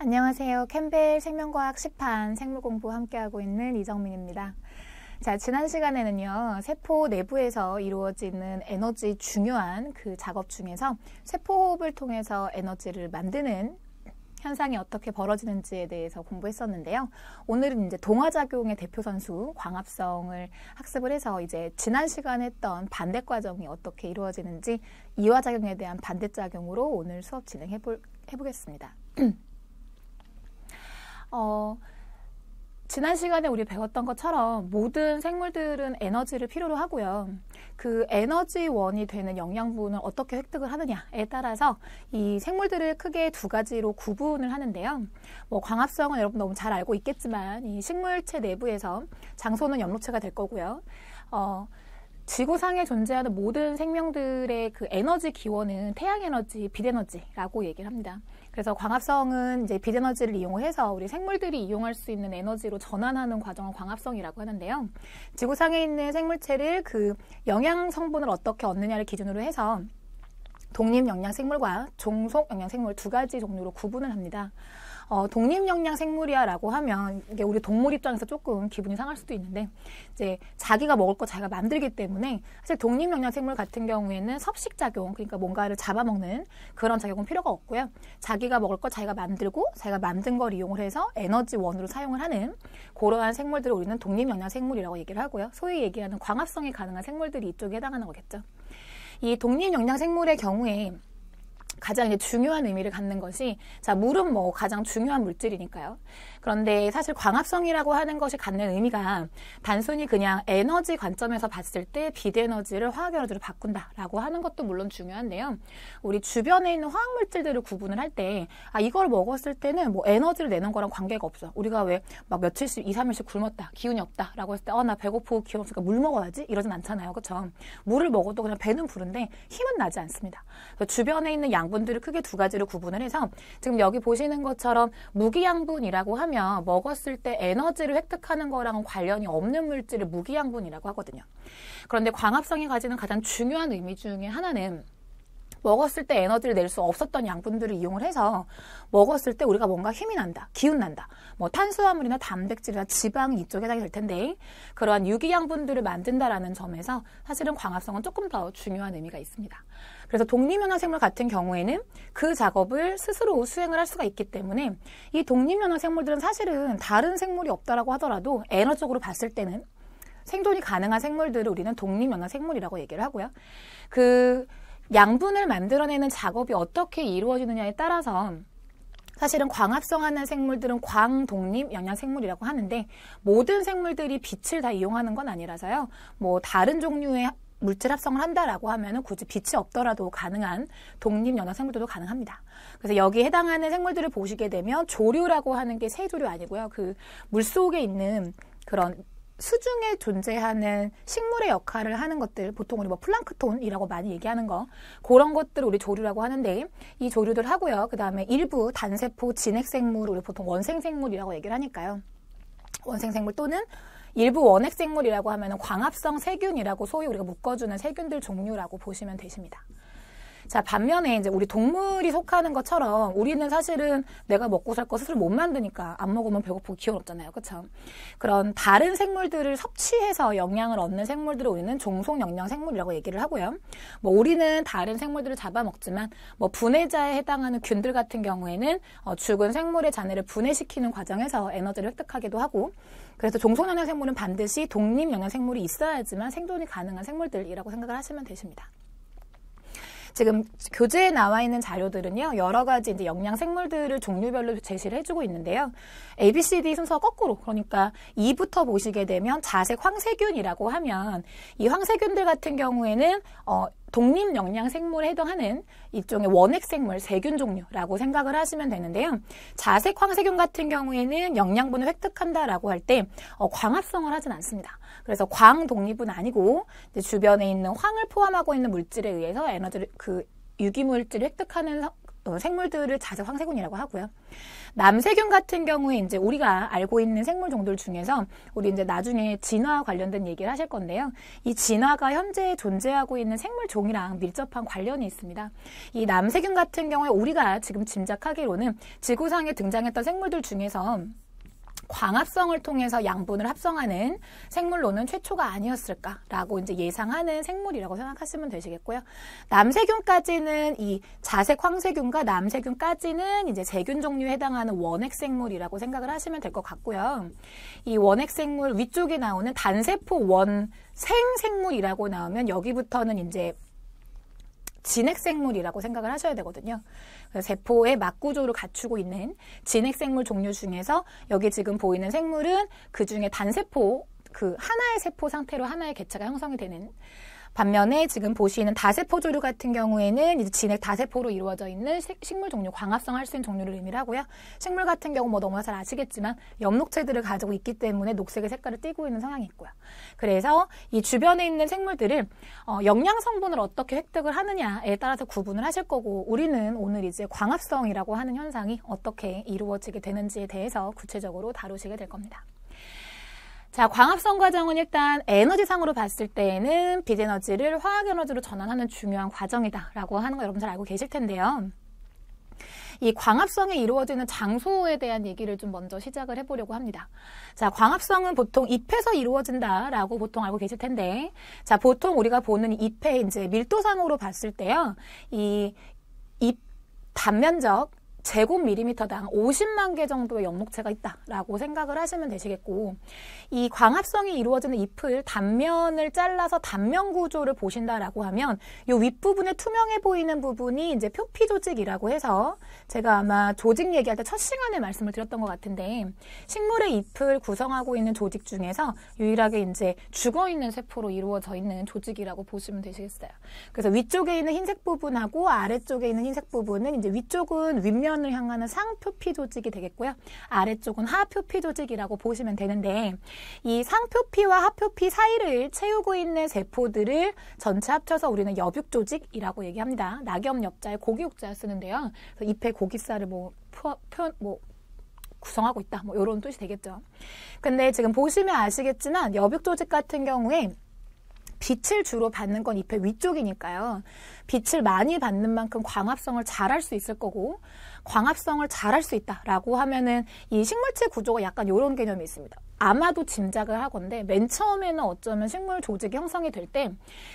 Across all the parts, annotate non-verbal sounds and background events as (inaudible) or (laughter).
안녕하세요. 캠벨 생명과학 시판 생물 공부 함께하고 있는 이정민입니다. 자, 지난 시간에는요, 세포 내부에서 이루어지는 에너지 중요한 그 작업 중에서 세포호흡을 통해서 에너지를 만드는 현상이 어떻게 벌어지는지에 대해서 공부했었는데요. 오늘은 이제 동화작용의 대표 선수 광합성을 학습을 해서 이제 지난 시간에 했던 반대 과정이 어떻게 이루어지는지 이화작용에 대한 반대 작용으로 오늘 수업 진행해 볼, 해보겠습니다. (clears throat) 어, 지난 시간에 우리 배웠던 것처럼 모든 생물들은 에너지를 필요로 하고요. 그 에너지원이 되는 영양분을 어떻게 획득을 하느냐에 따라서 이 생물들을 크게 두 가지로 구분을 하는데요. 뭐 광합성은 여러분 너무 잘 알고 있겠지만 이 식물체 내부에서 장소는 염로체가 될 거고요. 어, 지구상에 존재하는 모든 생명들의 그 에너지 기원은 태양 에너지, 빛 에너지라고 얘기를 합니다. 그래서 광합성은 이제 빛 에너지를 이용해서 우리 생물들이 이용할 수 있는 에너지로 전환하는 과정을 광합성이라고 하는데요. 지구상에 있는 생물체를 그 영양 성분을 어떻게 얻느냐를 기준으로 해서 독립영양생물과 종속영양생물 두 가지 종류로 구분을 합니다. 어, 독립영양생물이야라고 하면 이게 우리 동물 입장에서 조금 기분이 상할 수도 있는데 이제 자기가 먹을 거 자기가 만들기 때문에 사실 독립영양생물 같은 경우에는 섭식작용 그러니까 뭔가를 잡아먹는 그런 작용은 필요가 없고요. 자기가 먹을 거 자기가 만들고 자기가 만든 걸 이용을 해서 에너지원으로 사용을 하는 그러한 생물들을 우리는 독립영양생물이라고 얘기를 하고요. 소위 얘기하는 광합성이 가능한 생물들이 이쪽에 해당하는 거겠죠. 이 독립 영양 생물의 경우에 가장 중요한 의미를 갖는 것이 자 물은 뭐 가장 중요한 물질이니까요. 그런데 사실 광합성이라고 하는 것이 갖는 의미가 단순히 그냥 에너지 관점에서 봤을 때 비대에너지를 화학에너지로 바꾼다라고 하는 것도 물론 중요한데요. 우리 주변에 있는 화학물질들을 구분을 할 때아 이걸 먹었을 때는 뭐 에너지를 내는 거랑 관계가 없어. 우리가 왜 막 며칠씩 2, 3일씩 굶었다. 기운이 없다라고 했을 때어나 배고프고 기운 없으니까 물 먹어야지 이러진 않잖아요. 그렇죠? 물을 먹어도 그냥 배는 부른데 힘은 나지 않습니다. 주변에 있는 양분 부분들을 크게 두 가지로 구분을 해서 지금 여기 보시는 것처럼 무기양분이라고 하면 먹었을 때 에너지를 획득하는 거랑은 관련이 없는 물질을 무기양분이라고 하거든요. 그런데 광합성이 가지는 가장 중요한 의미 중에 하나는 먹었을 때 에너지를 낼 수 없었던 양분들을 이용을 해서 먹었을 때 우리가 뭔가 힘이 난다, 기운 난다, 뭐 탄수화물이나 단백질이나 지방 이쪽에 해당이 될 텐데 그러한 유기양분들을 만든다라는 점에서 사실은 광합성은 조금 더 중요한 의미가 있습니다. 그래서 독립연화생물 같은 경우에는 그 작업을 스스로 수행을 할 수가 있기 때문에 이 독립연화생물들은 사실은 다른 생물이 없다라고 하더라도 에너적으로 봤을 때는 생존이 가능한 생물들을 우리는 독립연화생물이라고 얘기를 하고요. 그 양분을 만들어내는 작업이 어떻게 이루어지느냐에 따라서 사실은 광합성하는 생물들은 광독립 영양 생물이라고 하는데 모든 생물들이 빛을 다 이용하는 건 아니라서요. 뭐 다른 종류의 물질 합성을 한다라고 하면은 굳이 빛이 없더라도 가능한 독립 연화 생물들도 가능합니다. 그래서 여기에 해당하는 생물들을 보시게 되면 조류라고 하는 게 새조류 아니고요. 그 물속에 있는 그런 수중에 존재하는 식물의 역할을 하는 것들 보통 우리 뭐 플랑크톤이라고 많이 얘기하는 거 그런 것들을 우리 조류라고 하는데 이 조류들 하고요 그 다음에 일부 단세포 진핵생물 우리 보통 원생생물이라고 얘기를 하니까요 원생생물 또는 일부 원핵 생물이라고 하면 광합성 세균이라고 소위 우리가 묶어주는 세균들 종류라고 보시면 되십니다. 자, 반면에 이제 우리 동물이 속하는 것처럼 우리는 사실은 내가 먹고 살 거 스스로 못 만드니까 안 먹으면 배고프고 기운없잖아요. 그렇죠? 그런 다른 생물들을 섭취해서 영양을 얻는 생물들을 우리는 종속 영양 생물이라고 얘기를 하고요. 뭐 우리는 다른 생물들을 잡아먹지만 뭐 분해자에 해당하는 균들 같은 경우에는 어, 죽은 생물의 잔해를 분해시키는 과정에서 에너지를 획득하기도 하고 그래서 종속 영양 생물은 반드시 독립 영양 생물이 있어야지만 생존이 가능한 생물들이라고 생각을 하시면 되십니다. 지금 교재에 나와 있는 자료들은요 여러 가지 이제 영양 생물들을 종류별로 제시를 해주고 있는데요. A, B, C, D 순서 거꾸로 그러니까 2부터 보시게 되면 자색 황세균이라고 하면 이 황세균들 같은 경우에는 어 독립영양 생물에 해당하는 일종의 원핵 생물 세균 종류라고 생각을 하시면 되는데요. 자색 황세균 같은 경우에는 영양분을 획득한다라고 할때 어, 광합성을 하진 않습니다. 그래서 광 독립은 아니고 주변에 있는 황을 포함하고 있는 물질에 의해서 에너지를 그 유기물질을 획득하는 어, 생물들을 자석 황세균이라고 하고요. 남세균 같은 경우에 이제 우리가 알고 있는 생물 종들 중에서 우리 이제 나중에 진화 관련된 얘기를 하실 건데요. 이 진화가 현재 존재하고 있는 생물 종이랑 밀접한 관련이 있습니다. 이 남세균 같은 경우에 우리가 지금 짐작하기로는 지구상에 등장했던 생물들 중에서 광합성을 통해서 양분을 합성하는 생물로는 최초가 아니었을까라고 이제 예상하는 생물이라고 생각하시면 되시겠고요. 남세균까지는 이 자색 황세균과 남세균까지는 이제 세균 종류에 해당하는 원핵 생물이라고 생각을 하시면 될 것 같고요. 이 원핵 생물 위쪽에 나오는 단세포 원생 생물이라고 나오면 여기부터는 이제 진핵생물이라고 생각을 하셔야 되거든요. 세포의 막구조를 갖추고 있는 진핵생물 종류 중에서 여기 지금 보이는 생물은 그 중에 단세포 그 하나의 세포 상태로 하나의 개체가 형성이 되는 반면에 지금 보시는 다세포조류 같은 경우에는 이제 진액 다세포로 이루어져 있는 식물 종류, 광합성 할 수 있는 종류를 의미를 하고요. 식물 같은 경우 뭐 너무나 잘 아시겠지만 엽록체들을 가지고 있기 때문에 녹색의 색깔을 띠고 있는 성향이 있고요. 그래서 이 주변에 있는 생물들을 어, 영양 성분을 어떻게 획득을 하느냐에 따라서 구분을 하실 거고 우리는 오늘 이제 광합성이라고 하는 현상이 어떻게 이루어지게 되는지에 대해서 구체적으로 다루시게 될 겁니다. 자, 광합성 과정은 일단 에너지상으로 봤을 때에는 빛에너지를 화학에너지로 전환하는 중요한 과정이다라고 하는 거 여러분 잘 알고 계실 텐데요. 이 광합성이 이루어지는 장소에 대한 얘기를 좀 먼저 시작을 해보려고 합니다. 자, 광합성은 보통 잎에서 이루어진다라고 보통 알고 계실 텐데, 자, 보통 우리가 보는 잎의 이제 밀도상으로 봤을 때요, 이 잎 단면적, 제곱밀리미터당 50만 개 정도의 연목체가 있다라고 생각을 하시면 되시겠고 이 광합성이 이루어지는 잎을 단면을 잘라서 단면 구조를 보신다라고 하면 이 윗부분에 투명해 보이는 부분이 이제 표피 조직이라고 해서 제가 아마 조직 얘기할 때 첫 시간에 말씀을 드렸던 것 같은데 식물의 잎을 구성하고 있는 조직 중에서 유일하게 이제 죽어 있는 세포로 이루어져 있는 조직이라고 보시면 되시겠어요. 그래서 위쪽에 있는 흰색 부분하고 아래쪽에 있는 흰색 부분은 이제 위쪽은 윗면 해변을 향하는 상표피 조직이 되겠고요. 아래쪽은 하표피 조직이라고 보시면 되는데 이 상표피와 하표피 사이를 채우고 있는 세포들을 전체 합쳐서 우리는 여육 조직이라고 얘기합니다. 낙엽 엽자에 고기 육자 쓰는데요. 잎에 고기살을뭐 표현 뭐 구성하고 있다. 뭐 이런 뜻이 되겠죠. 근데 지금 보시면 아시겠지만 여육 조직 같은 경우에 빛을 주로 받는 건 잎의 위쪽이니까요. 빛을 많이 받는 만큼 광합성을 잘할 수 있을 거고 광합성을 잘할 수 있다라고 하면은 이 식물체 구조가 약간 이런 개념이 있습니다. 아마도 짐작을 하건데 맨 처음에는 어쩌면 식물 조직이 형성이 될 때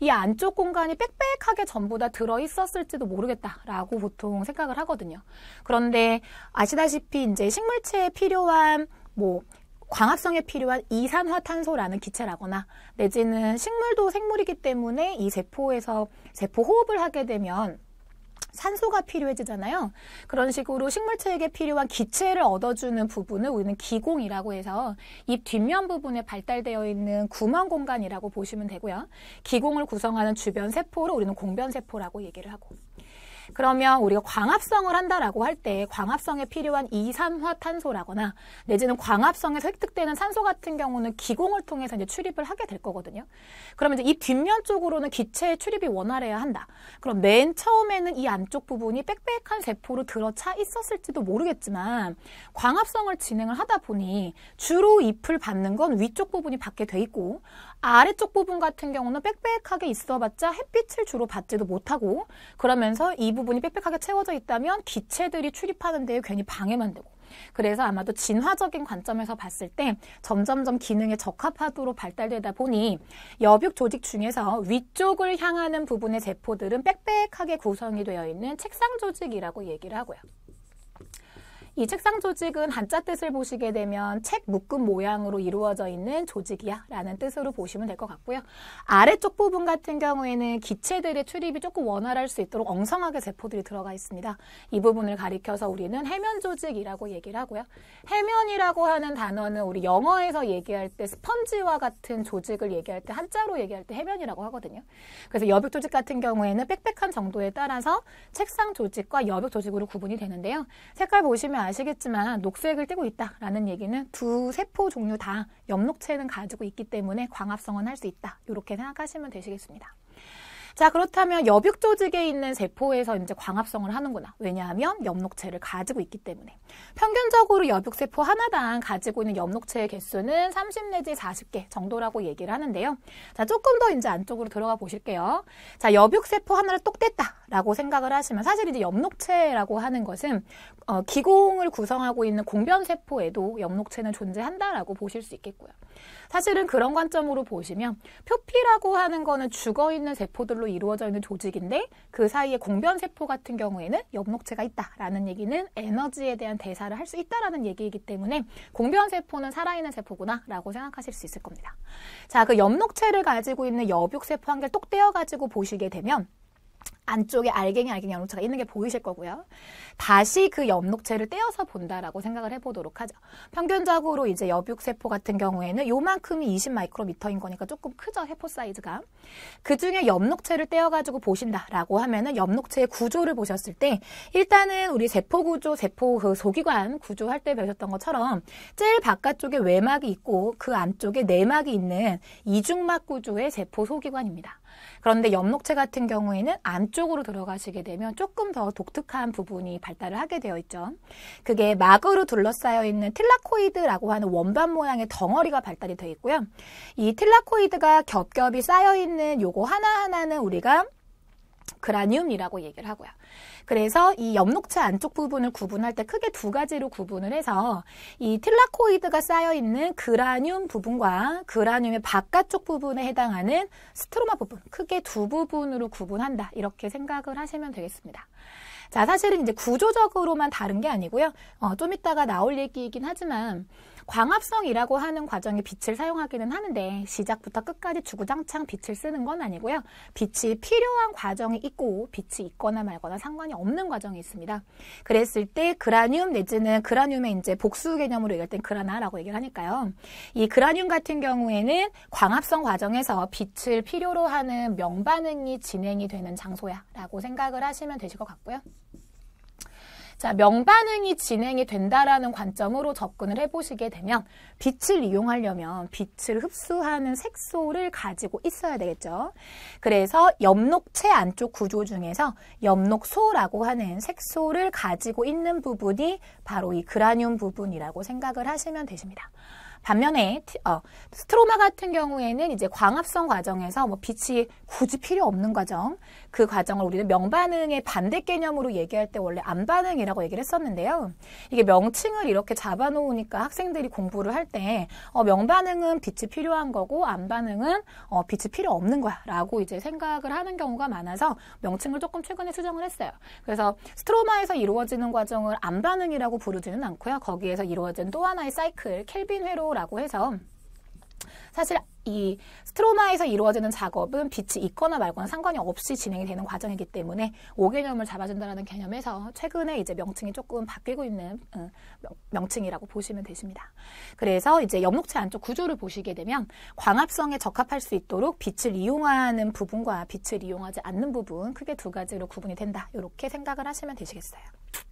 이 안쪽 공간이 빽빽하게 전부 다 들어 있었을지도 모르겠다라고 보통 생각을 하거든요. 그런데 아시다시피 이제 식물체에 필요한 뭐 광합성에 필요한 이산화탄소라는 기체라거나 내지는 식물도 생물이기 때문에 이 세포에서 세포 호흡을 하게 되면 산소가 필요해지잖아요. 그런 식으로 식물체에게 필요한 기체를 얻어주는 부분을 우리는 기공이라고 해서 입 뒷면 부분에 발달되어 있는 구멍 공간이라고 보시면 되고요. 기공을 구성하는 주변 세포를 우리는 공변세포라고 얘기를 하고 그러면 우리가 광합성을 한다라고 할 때 광합성에 필요한 이산화탄소라거나 내지는 광합성에서 획득되는 산소 같은 경우는 기공을 통해서 이제 출입을 하게 될 거거든요. 그러면 이제 이 뒷면 쪽으로는 기체의 출입이 원활해야 한다. 그럼 맨 처음에는 이 안쪽 부분이 빽빽한 세포로 들어차 있었을지도 모르겠지만 광합성을 진행을 하다 보니 주로 잎을 받는 건 위쪽 부분이 받게 돼 있고 아래쪽 부분 같은 경우는 빽빽하게 있어봤자 햇빛을 주로 받지도 못하고 그러면서 이 부분이 빽빽하게 채워져 있다면 기체들이 출입하는 데에 괜히 방해만 되고 그래서 아마도 진화적인 관점에서 봤을 때 점점점 기능에 적합하도록 발달되다 보니 여벽 조직 중에서 위쪽을 향하는 부분의 세포들은 빽빽하게 구성이 되어 있는 책상 조직이라고 얘기를 하고요. 이 책상 조직은 한자 뜻을 보시게 되면 책 묶음 모양으로 이루어져 있는 조직이야 라는 뜻으로 보시면 될 것 같고요. 아래쪽 부분 같은 경우에는 기체들의 출입이 조금 원활할 수 있도록 엉성하게 세포들이 들어가 있습니다. 이 부분을 가리켜서 우리는 해면 조직이라고 얘기를 하고요. 해면이라고 하는 단어는 우리 영어에서 얘기할 때 스펀지와 같은 조직을 얘기할 때 한자로 얘기할 때 해면이라고 하거든요. 그래서 여백 조직 같은 경우에는 빽빽한 정도에 따라서 책상 조직과 여백 조직으로 구분이 되는데요. 색깔 보시면 아시겠지만 녹색을 띠고 있다라는 얘기는 두 세포 종류 다 엽록체는 가지고 있기 때문에 광합성은 할 수 있다. 이렇게 생각하시면 되시겠습니다. 자, 그렇다면 여벽 조직에 있는 세포에서 이제 광합성을 하는구나. 왜냐하면 엽록체를 가지고 있기 때문에. 평균적으로 여벽 세포 하나당 가지고 있는 엽록체의 개수는 30 내지 40개 정도라고 얘기를 하는데요. 자, 조금 더 이제 안쪽으로 들어가 보실게요. 자, 여벽 세포 하나를 똑 뗐다라고 생각을 하시면 사실 이제 엽록체라고 하는 것은 어, 기공을 구성하고 있는 공변 세포에도 엽록체는 존재한다라고 보실 수 있겠고요. 사실은 그런 관점으로 보시면 표피라고 하는 거는 죽어 있는 세포들로 이루어져 있는 조직인데 그 사이에 공변세포 같은 경우에는 엽록체가 있다라는 얘기는 에너지에 대한 대사를 할 수 있다라는 얘기이기 때문에 공변세포는 살아있는 세포구나라고 생각하실 수 있을 겁니다. 자, 그 엽록체를 가지고 있는 여육세포 한 개를 똑 떼어가지고 보시게 되면 안쪽에 알갱이 알갱이 염록체가 있는 게 보이실 거고요. 다시 그염록체를 떼어서 본다라고 생각을 해보도록 하죠. 평균적으로 이제 여육세포 같은 경우에는 요만큼이 20 마이크로미터인 거니까 조금 크죠 세포 사이즈가. 그 중에 염록체를 떼어가지고 보신다라고 하면은 염록체의 구조를 보셨을 때 일단은 우리 세포 구조, 세포 그 소기관 구조 할때 배우셨던 것처럼 제일 바깥쪽에 외막이 있고 그 안쪽에 내막이 있는 이중막 구조의 세포 소기관입니다. 그런데 엽록체 같은 경우에는 안쪽으로 들어가시게 되면 조금 더 독특한 부분이 발달을 하게 되어 있죠. 그게 막으로 둘러싸여 있는 틸라코이드라고 하는 원반 모양의 덩어리가 발달이 되어 있고요. 이 틸라코이드가 겹겹이 쌓여 있는 요거 하나하나는 우리가 그라늄이라고 얘기를 하고요. 그래서 이 엽록체 안쪽 부분을 구분할 때 크게 두 가지로 구분을 해서 이 틸라코이드가 쌓여 있는 그라늄 부분과 그라늄의 바깥쪽 부분에 해당하는 스트로마 부분, 크게 두 부분으로 구분한다. 이렇게 생각을 하시면 되겠습니다. 자, 사실은 이제 구조적으로만 다른 게 아니고요. 어, 좀 이따가 나올 얘기이긴 하지만 광합성이라고 하는 과정에 빛을 사용하기는 하는데 시작부터 끝까지 주구장창 빛을 쓰는 건 아니고요. 빛이 필요한 과정이 있고 빛이 있거나 말거나 상관이 없는 과정이 있습니다. 그랬을 때 그라늄 내지는 그라늄의 이제 복수 개념으로 얘기할 땐 그라나라고 얘기를 하니까요. 이 그라늄 같은 경우에는 광합성 과정에서 빛을 필요로 하는 명반응이 진행이 되는 장소야라고 생각을 하시면 되실 것 같고요. 자, 명반응이 진행이 된다라는 관점으로 접근을 해보시게 되면 빛을 이용하려면 빛을 흡수하는 색소를 가지고 있어야 되겠죠. 그래서 엽록체 안쪽 구조 중에서 엽록소라고 하는 색소를 가지고 있는 부분이 바로 이 그라늄 부분이라고 생각을 하시면 되십니다. 반면에 어, 스트로마 같은 경우에는 이제 광합성 과정에서 뭐 빛이 굳이 필요 없는 과정 그 과정을 우리는 명반응의 반대 개념으로 얘기할 때 원래 안반응이라고 얘기를 했었는데요. 이게 명칭을 이렇게 잡아놓으니까 학생들이 공부를 할때 어, 명반응은 빛이 필요한 거고 안반응은 어, 빛이 필요 없는 거야라고 이제 생각을 하는 경우가 많아서 명칭을 조금 최근에 수정을 했어요. 그래서 스트로마에서 이루어지는 과정을 안반응이라고 부르지는 않고요. 거기에서 이루어진 또 하나의 사이클 켈빈 회로라고 해서 사실 이 스트로마에서 이루어지는 작업은 빛이 있거나 말거나 상관이 없이 진행이 되는 과정이기 때문에 5개념을 잡아준다는 개념에서 최근에 이제 명칭이 조금 바뀌고 있는 어, 명칭이라고 보시면 되십니다. 그래서 이제 염목체 안쪽 구조를 보시게 되면 광합성에 적합할 수 있도록 빛을 이용하는 부분과 빛을 이용하지 않는 부분 크게 두 가지로 구분이 된다. 이렇게 생각을 하시면 되시겠어요.